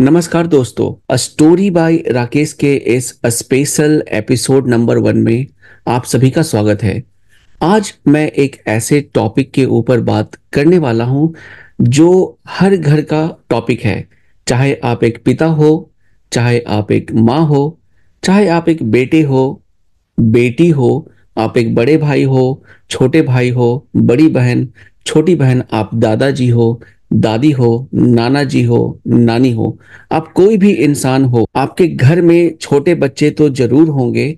नमस्कार दोस्तों a story by Rakesh के इस स्पेशल एपिसोड नंबर वन में आप सभी का स्वागत है आज मैं एक ऐसे टॉपिक के ऊपर बात करने वाला हूं जो हर घर का टॉपिक है चाहे आप एक पिता हो चाहे आप एक माँ हो चाहे आप एक बेटे हो बेटी हो आप एक बड़े भाई हो छोटे भाई हो बड़ी बहन छोटी बहन आप दादाजी हो दादी हो नाना जी हो नानी हो आप कोई भी इंसान हो आपके घर में छोटे बच्चे तो जरूर होंगे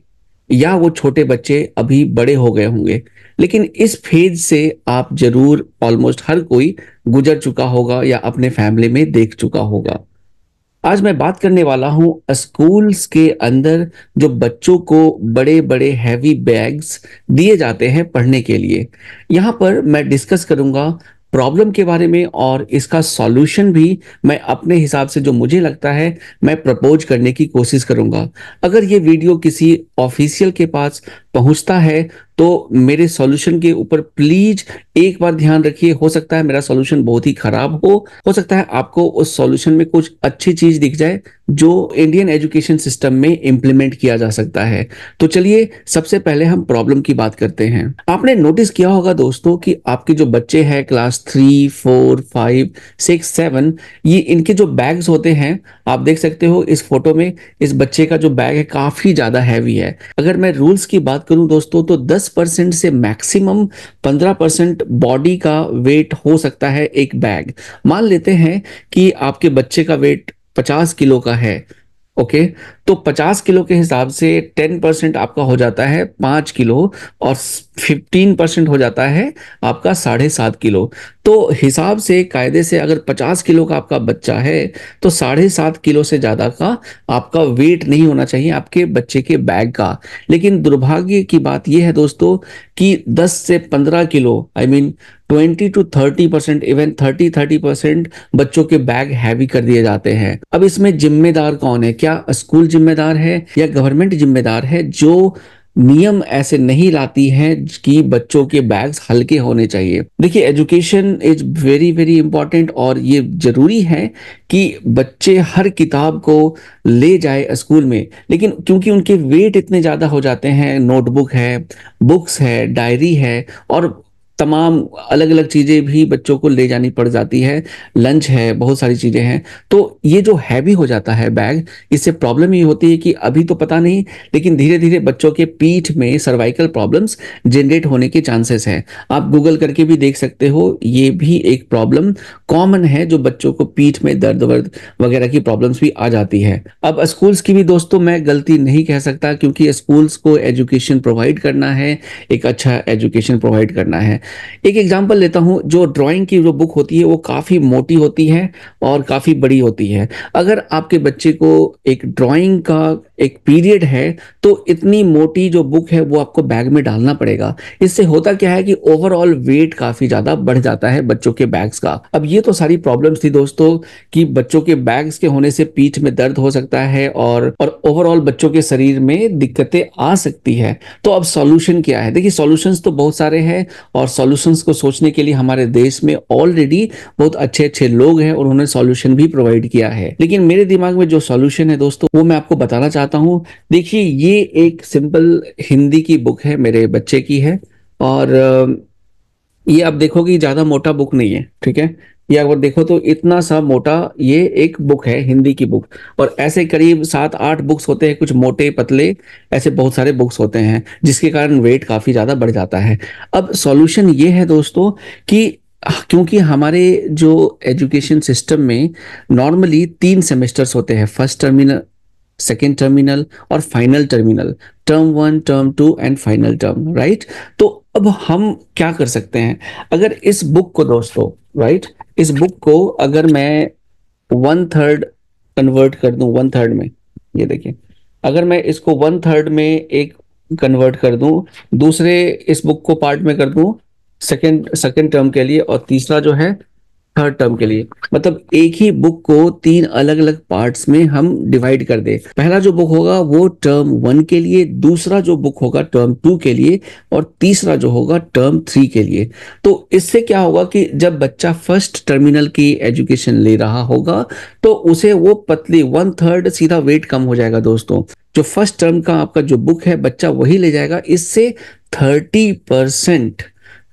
या वो छोटे बच्चे अभी बड़े हो गए होंगे लेकिन इस फेज से आप जरूर ऑलमोस्ट हर कोई गुजर चुका होगा या अपने फैमिली में देख चुका होगा आज मैं बात करने वाला हूं स्कूल्स के अंदर जो बच्चों को बड़े बड़े हैवी बैग्स दिए जाते हैं पढ़ने के लिए यहां पर मैं डिस्कस करूंगा प्रॉब्लम के बारे में और इसका सॉल्यूशन भी मैं अपने हिसाब से जो मुझे लगता है मैं प्रपोज करने की कोशिश करूंगा अगर ये वीडियो किसी ऑफिशियल के पास पहुंचता है तो मेरे सॉल्यूशन के ऊपर प्लीज एक बार ध्यान रखिए हो सकता है मेरा सॉल्यूशन बहुत ही खराब हो हो सकता है आपको उस सॉल्यूशन में कुछ अच्छी चीज दिख जाए जो इंडियन एजुकेशन सिस्टम में इंप्लीमेंट किया जा सकता है तो चलिए सबसे पहले हम प्रॉब्लम की बात करते हैं आपने नोटिस किया होगा दोस्तों कि आपके जो बच्चे हैं class three four five six seven ये इनके जो बैग्स होते हैं आप देख सकते हो इस फोटो में इस बच्चे का जो बैग है काफी ज्यादा हैवी है अगर मैं रूल्स की बात करूं दोस्तों तो दस दस परसेंट से मैक्सिमम पंद्रह परसेंट बॉडी का वेट हो सकता है एक बैग मान लेते हैं कि आपके बच्चे का वेट पचास किलो का है ओके तो 50 किलो के हिसाब से 10 परसेंट आपका हो जाता है पांच किलो और 15 परसेंट हो जाता है आपका साढ़े सात किलो तो हिसाब से कायदे से अगर 50 किलो का आपका बच्चा है तो साढ़े सात किलो से ज़्यादा का आपका वेट नहीं होना चाहिए आपके बच्चे के बैग का लेकिन दुर्भाग्य की बात यह है दोस्तों कि 10 से 15 kilo I I mean mean, twenty to thirty percent even thirty thirty percent बच्चों के बैग हैवी कर दिए जाते हैं अब इसमें जिम्मेदार कौन है क्या स्कूल जिम्मेदार है या गवर्नमेंट जिम्मेदार है जो नियम ऐसे नहीं लाती है कि बच्चों के बैग्स हल्के होने चाहिए देखिए education is very very important और ये जरूरी है कि बच्चे हर किताब को ले जाए स्कूल में लेकिन क्योंकि उनके वेट इतने ज़्यादा हो जाते हैं नोटबुक है बुक्स है डायरी है और तमाम अलग अलग चीज़ें भी बच्चों को ले जानी पड़ जाती है लंच है बहुत सारी चीज़ें हैं तो ये जो हैवी हो जाता है बैग इससे प्रॉब्लम ये होती है कि अभी तो पता नहीं लेकिन धीरे धीरे बच्चों के पीठ में सर्वाइकल प्रॉब्लम्स जनरेट होने के चांसेस हैं आप गूगल करके भी देख सकते हो ये भी एक प्रॉब्लम कॉमन है जो बच्चों को पीठ में दर्द वर्द वगैरह की प्रॉब्लम्स भी आ जाती है अब स्कूल्स की भी दोस्तों मैं गलती नहीं कह सकता क्योंकि स्कूल्स को एजुकेशन प्रोवाइड करना है एक अच्छा एजुकेशन प्रोवाइड करना है एक एग्जांपल लेता हूँ जो ड्राइंग की जो बुक होती है वो काफ़ी मोटी होती है और काफ़ी बड़ी होती है अगर आपके बच्चे को एक ड्राइंग का एक पीरियड है तो इतनी मोटी जो बुक है वो आपको बैग में डालना पड़ेगा इससे होता क्या है कि ओवरऑल वेट काफ़ी ज़्यादा बढ़ जाता है बच्चों के बैग्स का अब ये तो सारी प्रॉब्लम्स थी दोस्तों कि बच्चों के बैग्स के होने से पीठ में दर्द हो सकता है और और ओवरऑल बच्चों के शरीर में दिक्कतें आ सकती है तो अब सॉल्यूशन क्या है देखिए सॉल्यूशंस तो बहुत सारे हैं और सॉल्यूशंस को सोचने के लिए हमारे देश में ऑलरेडी बहुत अच्छे अच्छे लोग हैं और उन्होंने सॉल्यूशन भी प्रोवाइड किया है लेकिन मेरे दिमाग में जो सॉल्यूशन है दोस्तों वो मैं आपको बताना चाहता हूँ देखिए ये एक सिंपल हिंदी की बुक है मेरे बच्चे की है और ये आप देखोगे ज़्यादा मोटा बुक नहीं है ठीक है या अगर देखो तो इतना सा मोटा ये एक बुक है हिंदी की बुक और ऐसे करीब सात आठ बुक्स होते हैं कुछ मोटे पतले ऐसे बहुत सारे बुक्स होते हैं जिसके कारण वेट काफी ज्यादा बढ़ जाता है अब सॉल्यूशन ये है दोस्तों कि हाँ, क्योंकि हमारे जो एजुकेशन सिस्टम में नॉर्मली तीन सेमेस्टर्स होते हैं फर्स्ट टर्मिनल सेकेंड टर्मिनल और final terminal term one term two and final term right तो अब हम क्या कर सकते हैं अगर इस बुक को दोस्तों राइट इस बुक को अगर मैं वन थर्ड कन्वर्ट कर दूं वन थर्ड में ये देखिए अगर मैं इसको वन थर्ड में एक कन्वर्ट कर दूं दूसरे इस बुक को पार्ट में कर दूं सेकेंड सेकेंड टर्म के लिए और तीसरा जो है थर्ड टर्म के लिए मतलब एक ही बुक को तीन अलग अलग पार्ट्स में हम डिवाइड कर दे पहला जो बुक होगा वो टर्म वन के लिए दूसरा जो बुक होगा टर्म टू के लिए और तीसरा जो होगा टर्म थ्री के लिए तो इससे क्या होगा कि जब बच्चा फर्स्ट टर्मिनल की एजुकेशन ले रहा होगा तो उसे वो पतली वन थर्ड सीधा वेट कम हो जाएगा दोस्तों जो फर्स्ट टर्म का आपका जो बुक है बच्चा वही ले जाएगा इससे thirty percent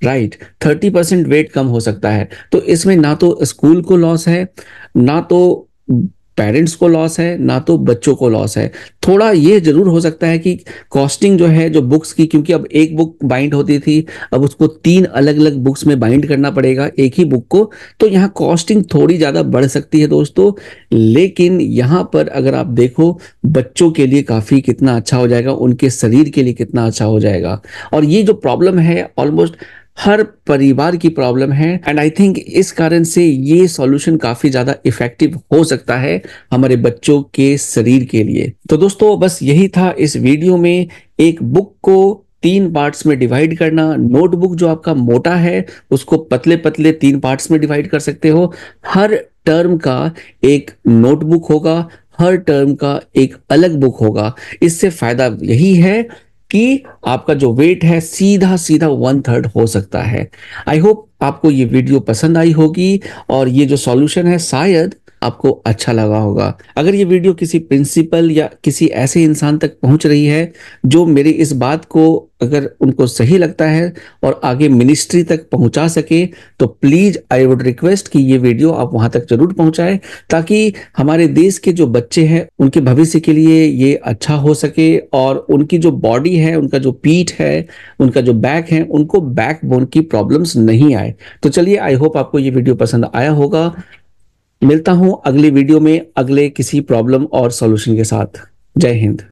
right thirty percent weight कम हो सकता है तो इसमें ना तो स्कूल को लॉस है ना तो पेरेंट्स को लॉस है ना तो बच्चों को लॉस है थोड़ा ये जरूर हो सकता है कि कॉस्टिंग जो है जो बुक्स की क्योंकि अब एक बुक बाइंड होती थी अब उसको तीन अलग अलग बुक्स में बाइंड करना पड़ेगा एक ही बुक को तो यहाँ कॉस्टिंग थोड़ी ज़्यादा बढ़ सकती है दोस्तों लेकिन यहाँ पर अगर आप देखो बच्चों के लिए काफ़ी कितना अच्छा हो जाएगा उनके शरीर के लिए कितना अच्छा हो जाएगा और ये जो प्रॉब्लम है ऑलमोस्ट हर परिवार की प्रॉब्लम है एंड आई थिंक इस कारण से ये सॉल्यूशन काफी ज्यादा इफेक्टिव हो सकता है हमारे बच्चों के शरीर के लिए तो दोस्तों बस यही था इस वीडियो में एक बुक को तीन पार्ट्स में डिवाइड करना नोटबुक जो आपका मोटा है उसको पतले पतले तीन पार्ट्स में डिवाइड कर सकते हो हर टर्म का एक नोटबुक होगा हर टर्म का एक अलग बुक होगा इससे फायदा यही है कि आपका जो वेट है सीधा सीधा वन थर्ड हो सकता है आई होप आपको ये वीडियो पसंद आई होगी और ये जो सॉल्यूशन है शायद आपको अच्छा लगा होगा अगर ये वीडियो किसी प्रिंसिपल या किसी ऐसे इंसान तक पहुंच रही है जो मेरी इस बात को अगर उनको सही लगता है और आगे मिनिस्ट्री तक पहुंचा सके तो प्लीज आई वुड रिक्वेस्ट कि ये वीडियो आप वहां तक जरूर पहुंचाएं ताकि हमारे देश के जो बच्चे हैं उनके भविष्य के लिए ये अच्छा हो सके और उनकी जो बॉडी है उनका जो पीठ है उनका जो बैक है उनको बैक बोन की प्रॉब्लम्स नहीं आए तो चलिए आई होप आपको ये वीडियो पसंद आया होगा मिलता हूं अगली वीडियो में अगले किसी प्रॉब्लम और सॉल्यूशन के साथ जय हिंद